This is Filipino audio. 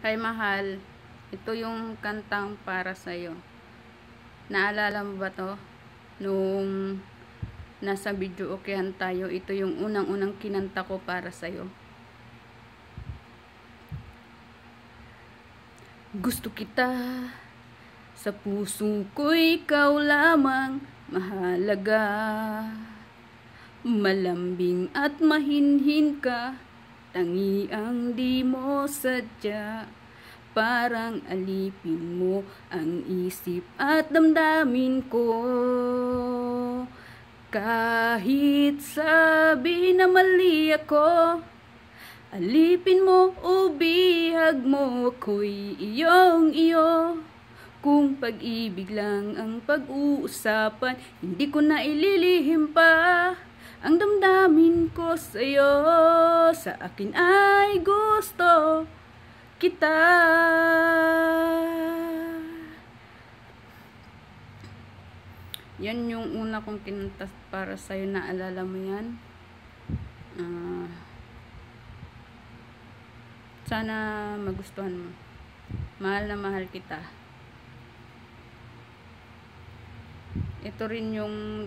Kay mahal, ito yung kantang para sa iyo. Naalala mo ba 'to? Noong nasa video okayhan tayo, ito yung unang-unang kinanta ko para sa iyo. Gusto kita sa puso ko ikaw lamang mahalaga. Malambing at mahinhin ka Tangi ang di mo sadya Parang alipin mo ang isip at damdamin ko Kahit sabi na mali ako Alipin mo o bihag mo ako'y iyong iyo Kung pag-ibig lang ang pag-uusapan Hindi ko na ililihim pa sa'yo, sa akin ay gusto kita. Yan yung una kong kinanta para sa'yo, naalala mo yan? Uh, sana magustuhan mo. Mahal na mahal kita. Ito rin yung